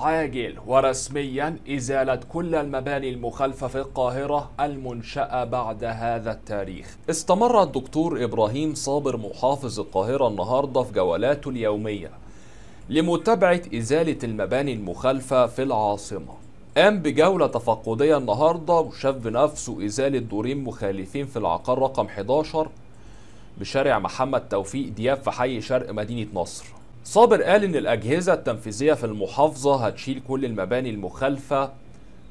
عاجل ورسميا إزالة كل المباني المخالفة في القاهرة المنشأة بعد هذا التاريخ استمر الدكتور إبراهيم صابر محافظ القاهرة النهاردة في جولاته اليومية لمتابعة إزالة المباني المخالفة في العاصمة قام بجولة تفقدية النهاردة وشاف بنفسه إزالة دورين مخالفين في العقار رقم 11 بشارع محمد توفيق دياب في حي شرق مدينة نصر صابر قال إن الأجهزة التنفيذية في المحافظة هتشيل كل المباني المخالفة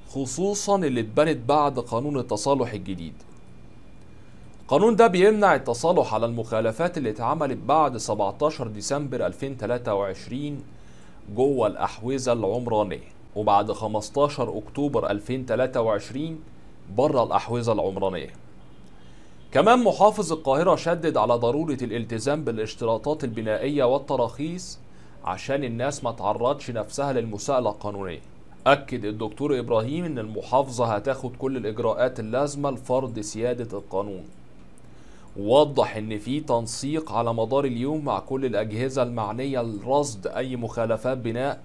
خصوصا اللي اتبنت بعد قانون التصالح الجديد القانون ده بيمنع التصالح على المخالفات اللي اتعملت بعد 17 ديسمبر 2023 جوه الأحوزة العمرانية وبعد 15 أكتوبر 2023 بره الأحوزة العمرانية كمان محافظ القاهرة شدد على ضرورة الالتزام بالاشتراطات البنائية والتراخيص عشان الناس ما تعرضش نفسها للمساءلة القانونية أكد الدكتور إبراهيم إن المحافظة هتاخد كل الإجراءات اللازمة لفرض سيادة القانون ووضح إن في تنسيق على مدار اليوم مع كل الأجهزة المعنية لرصد أي مخالفات بناء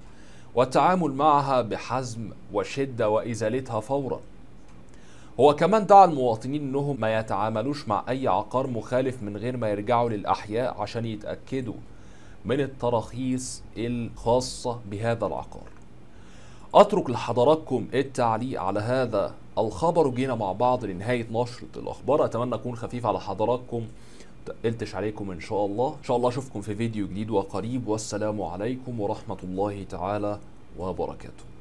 والتعامل معها بحزم وشدة وإزالتها فوراً هو كمان دعا المواطنين انهم ما يتعاملوش مع اي عقار مخالف من غير ما يرجعوا للاحياء عشان يتاكدوا من التراخيص الخاصه بهذا العقار اترك لحضراتكم التعليق على هذا الخبر وجينا مع بعض لنهايه نشره الاخبار اتمنى اكون خفيف على حضراتكم تقلتش عليكم ان شاء الله ان شاء الله اشوفكم في فيديو جديد وقريب والسلام عليكم ورحمه الله تعالى وبركاته